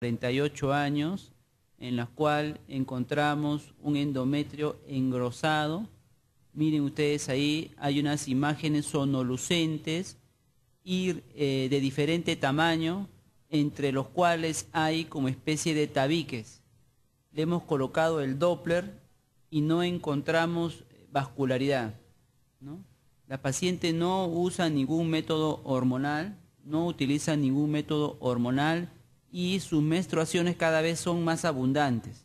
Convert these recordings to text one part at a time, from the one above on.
38 años, en la cual encontramos un endometrio engrosado. Miren ustedes ahí, hay unas imágenes sonolucentes y eh, de diferente tamaño, entre los cuales hay como especie de tabiques. Le hemos colocado el Doppler y no encontramos vascularidad. La paciente no usa ningún método hormonal, no utiliza ningún método hormonal, y sus menstruaciones cada vez son más abundantes,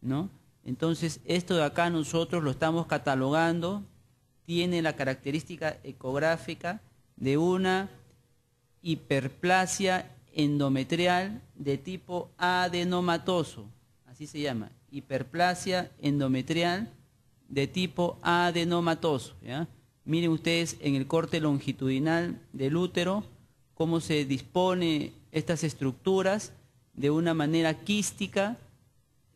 ¿no? Entonces, esto de acá nosotros lo estamos catalogando, tiene la característica ecográfica de una hiperplasia endometrial de tipo adenomatoso, así se llama, hiperplasia endometrial de tipo adenomatoso. Miren ustedes en el corte longitudinal del útero, cómo se dispone estas estructuras de una manera quística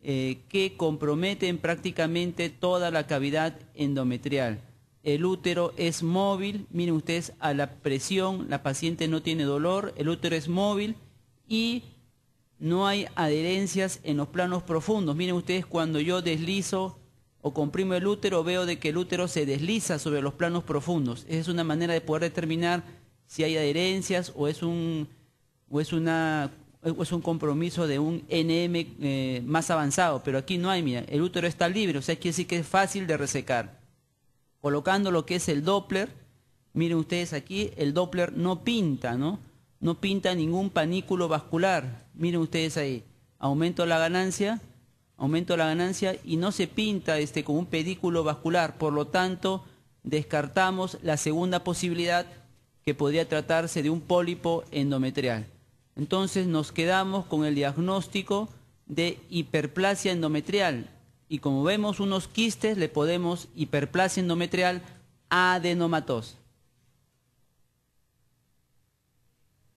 eh, que comprometen prácticamente toda la cavidad endometrial. El útero es móvil, miren ustedes a la presión, la paciente no tiene dolor, el útero es móvil y no hay adherencias en los planos profundos. Miren ustedes cuando yo deslizo o comprimo el útero, veo de que el útero se desliza sobre los planos profundos. es una manera de poder determinar si hay adherencias o es un, o es es un compromiso de un NM eh, más avanzado, pero aquí no hay, mira, el útero está libre, o sea, quiere decir que es fácil de resecar. Colocando lo que es el Doppler, miren ustedes aquí, el Doppler no pinta, ¿no? No pinta ningún panículo vascular, miren ustedes ahí, aumento la ganancia, aumento la ganancia y no se pinta este, con un pedículo vascular, por lo tanto, descartamos la segunda posibilidad que podría tratarse de un pólipo endometrial. Entonces nos quedamos con el diagnóstico de hiperplasia endometrial y como vemos unos quistes le podemos hiperplasia endometrial adenomatosa.